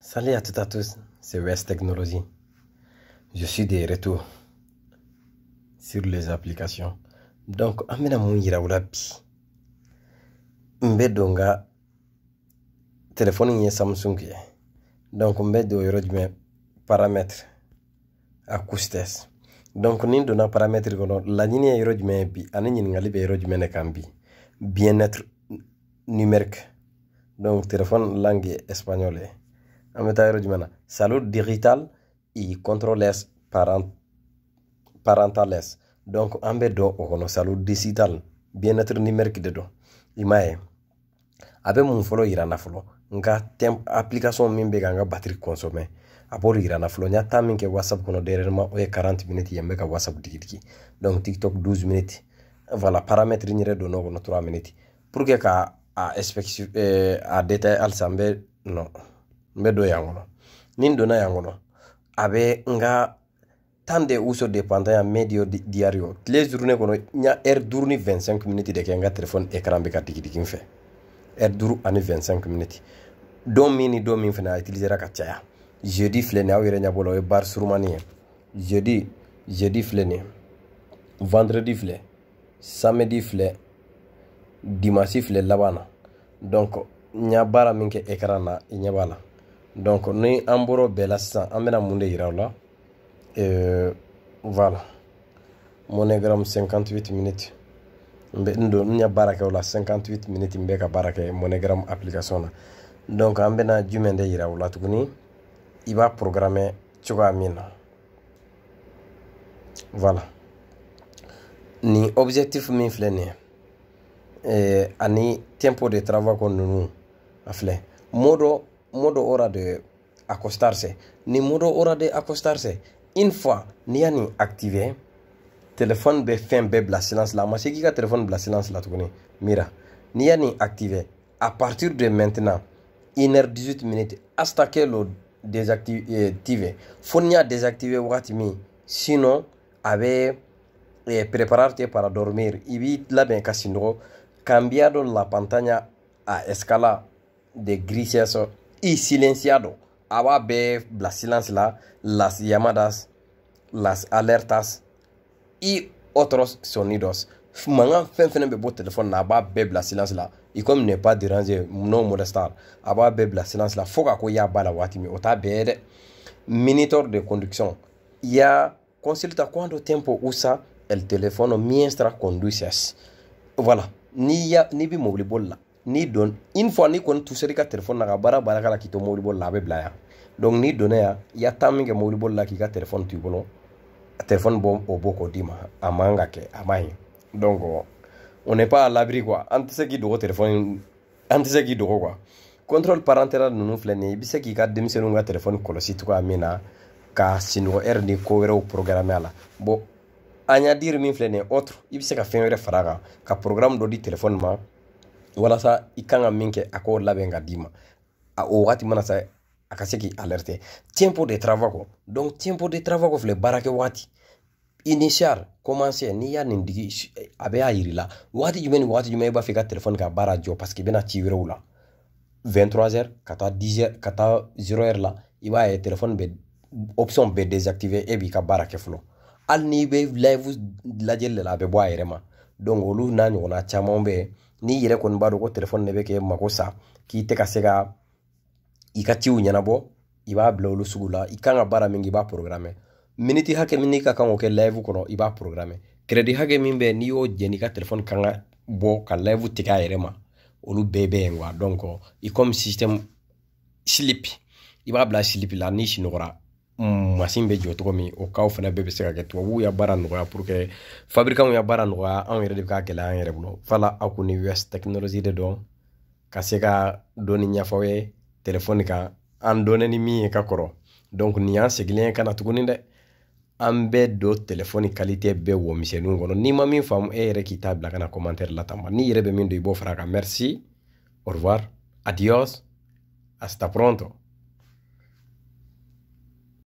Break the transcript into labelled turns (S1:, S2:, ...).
S1: Salut à toutes et à tous, c'est West Technology. Je suis de retour sur les applications. Donc, amena bɛna mun yira u la est samsung donc n bɛ don paramètres acoustes. donc nous n donna paramètres kɔnɔ La ligne yɔrɔ bi ani ɲininkali bɛ yɔrɔ ne kambi. bien être numérique donc téléphone langue espagnole an salut digital i controles parent parentales donc en bɛ on a salut digital bien-être numérique de don i m'a ye a bɛ mun fɔlɔ yira application min ganga batterie consommer a irana yira nya na fɔlɔ min whatsapp a derrière o 40 minutes ye ka whatsapp donc tiktok 12 minutes voilà paramètre n yɛrɛ no 3 minutes pour que ka a expect euh, a non n bɛ don yan kɔnɔ ni n donna yan kɔnɔ a bɛ n ka tan de uso dépendant ya medio diario tile journée kɔnɔ n ya heure duuru ni 25 minutes de kɛ n ka téléphone écran bɛ ka digidigi n fɛ heure duuru ani 25 minutes don min ni don min fana a utilisera ka caya jeudi filɛ nin aw yɛrɛ ɲɛ bɔ la o ye bar surumani ye jeudi jeudi filɛ nin vendredi filɛ samedi filɛ dimanche filɛ laban na donc n ya baara min kɛ écran na i ɲɛ b'a la donc ni an bɔr'o bɛɛ amena sisan et voilà monogramme 58 minutes n nous n'y don n 58 minutes n bɛ ka monogramme application donc amena bɛna jumɛn de yira aw la tuguni il va programmer cogoya min voilà ni objectif min filɛ et ye tempo de travail qu'on nous a fait modo modo ora de acostarse. ni modo ora de acostarse. une fois n'i y'a ni activé téléphone bɛ fin bɛɛ silence la Moi, ma qui k'i ka telefone silence la mira n'i y'a ni activé à partir de maintenant 1 heure 18 minutes, hasta que lo desactivé. fo n'i a désactivé wagati min sinon avec bɛ eh, prepararte para dormir i b'i labɛn ka cambiado la pantalla a escala de griseso y silenciado. A bebe la la las llamadas, las alertas y otros sonidos. Mankan fin fin bɛ teléfono, téléphone na silence la i comme pas déranger no molestar a bebe la la fo koya ko y'a b'a la o Monitor de conducción ya consulta cuánto tiempo usa el teléfono mientras conduces. Voilà, ni ya ni bi mobile n'i don une fois n'i kɔni tusɛr'i ka telefɔni na ka baara baara k'a la k'i to mobili bolila a bɛ bila yan donc n'i donna yan i ya taa min kɛ mobili bolila k'i ka telefɔni to i bolo telefɔni bɔ o bɔ k'o d'i ma a man ka kɛ a man ɲi donc on n'est pas à l'abri quoi an tɛ se k'i dogo telefɔni an tɛ se k'i dogo quoi contrôle parentera ninnu filɛ nin ye i bɛ se k'i ka denmisɛnninw ka telefɔni kɔlɔsi cogoya min na ka sinɔgɔ ɛri ni ko wɛrɛw programme a la bon an y'a diri min filɛ nin ye autre i bɛ se ka fɛn wɛrɛ far'a kan ka programme dɔ di telefɔni ma walasa i kan ka min kɛ a k'o labɛn ka d'i ma o wagati mana sa a ka se k'i alerte tempo de travako donc tempo de travako filɛ baarakɛ wagati initial commencer n'i y'a nin digi a bɛ y'a yiri la wagati jumɛn ni wagati jumɛn i b'a fɛ i ka telefɔni ka baara jɔ parce que i bɛna ci wɛrɛw la 23h ka taa 10h ka taa 0h la i b'a ye telefɔni bɛ option bɛɛ désactiver e b'i ka baara kɛ fɔlɔ hali n'i bɛ live lajɛli la a bɛ bɔ a yɛrɛ ma donc olu n'a ɲɔgɔnna caman bɛ n'i yɛrɛ kɔni b'a dɔn ko telefɔni de bɛ k'e mago sa k'i tɛ ka se ka i ka ciw ɲɛnabɔ i b'a bila olu sugu la i kan ka baara min kɛ i b'a programme miniti hakɛ min n'i ka kan k'o kɛ live kɔnɔ i b'a programme crédit hakɛ min bɛ n'i y'o jɛn n'i ka telefɔni kan ka bɔ ka live tigɛ a yɛrɛ ma olu bɛɛ bɛ yen donc i comme système slip i b'a bila slip la n'i sunɔgɔra masin bɛ jɔ cogo min o kaw fana bɛɛ bɛ se ka kɛ tubabuw ya baara nɔgɔya pour que fabrikanw ya baara nɔgɔya anw yɛrɛ de bɛ k'a gɛlɛya an yɛrɛ bolo fala aw kun ni us technologie de dɔn ka se ka dɔɔni ɲɛfɔ ye telefɔni kan an dɔɔnɛ ni min ye ka kɔrɔ donc nin an segilen ye ka na tuguni dɛ an bɛ don telefɔni kalite bɛɛ wɔmisɛnninw kɔnɔ n'i ma min faamu e yɛrɛ k'i t'a bila kana commentaire la tanba n'i yɛrɛ bɛ min don i b'o fara kan merci au revoir adios hasta pronto